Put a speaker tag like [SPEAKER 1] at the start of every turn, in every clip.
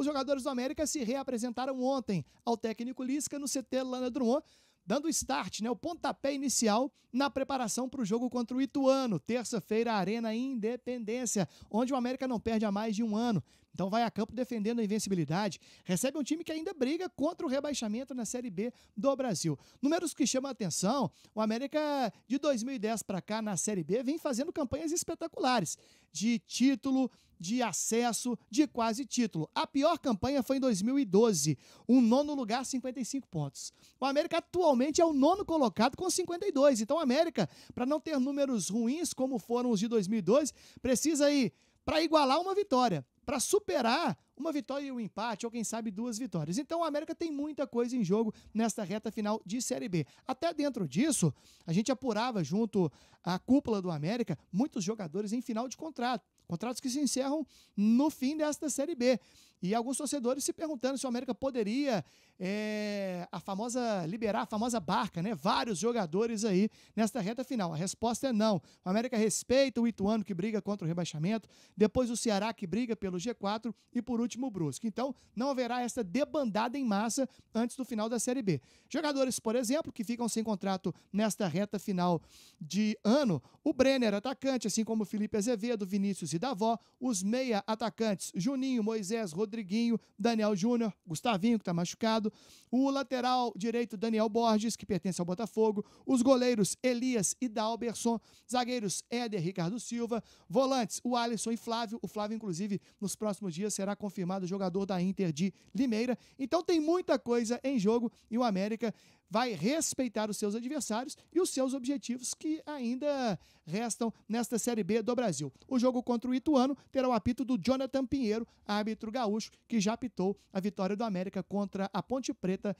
[SPEAKER 1] Os jogadores do América se reapresentaram ontem ao técnico Lisca no CT Lana Drummond, dando start, né, o pontapé inicial na preparação para o jogo contra o Ituano, terça-feira, Arena Independência, onde o América não perde há mais de um ano. Então vai a campo defendendo a invencibilidade. Recebe um time que ainda briga contra o rebaixamento na Série B do Brasil. Números que chamam a atenção, o América de 2010 para cá na Série B vem fazendo campanhas espetaculares de título, de acesso, de quase título. A pior campanha foi em 2012, um nono lugar, 55 pontos. O América atualmente é o nono colocado com 52. Então o América, para não ter números ruins como foram os de 2012, precisa aí para igualar uma vitória, para superar uma vitória e um empate, ou quem sabe duas vitórias. Então o América tem muita coisa em jogo nesta reta final de Série B. Até dentro disso, a gente apurava junto à cúpula do América muitos jogadores em final de contrato. Contratos que se encerram no fim desta Série B. E alguns torcedores se perguntando se o América poderia é, famosa liberar a famosa barca, né? Vários jogadores aí nesta reta final. A resposta é não. O América respeita o Ituano que briga contra o rebaixamento, depois o Ceará que briga pelo G4 e por último o Brusque. Então, não haverá esta debandada em massa antes do final da Série B. Jogadores, por exemplo, que ficam sem contrato nesta reta final de ano, o Brenner atacante, assim como Felipe Azevedo, Vinícius e Davó, os meia atacantes Juninho, Moisés, Rodriguinho, Daniel Júnior, Gustavinho que está machucado, o lateral lateral direito, Daniel Borges, que pertence ao Botafogo. Os goleiros, Elias e Dalberson. Zagueiros, Éder, Ricardo Silva. Volantes, o Alisson e Flávio. O Flávio, inclusive, nos próximos dias será confirmado jogador da Inter de Limeira. Então tem muita coisa em jogo e o América vai respeitar os seus adversários e os seus objetivos que ainda restam nesta Série B do Brasil. O jogo contra o Ituano terá o apito do Jonathan Pinheiro, árbitro gaúcho, que já apitou a vitória do América contra a Ponte Preta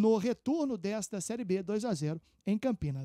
[SPEAKER 1] no retorno desta Série B 2 a 0 em Campinas.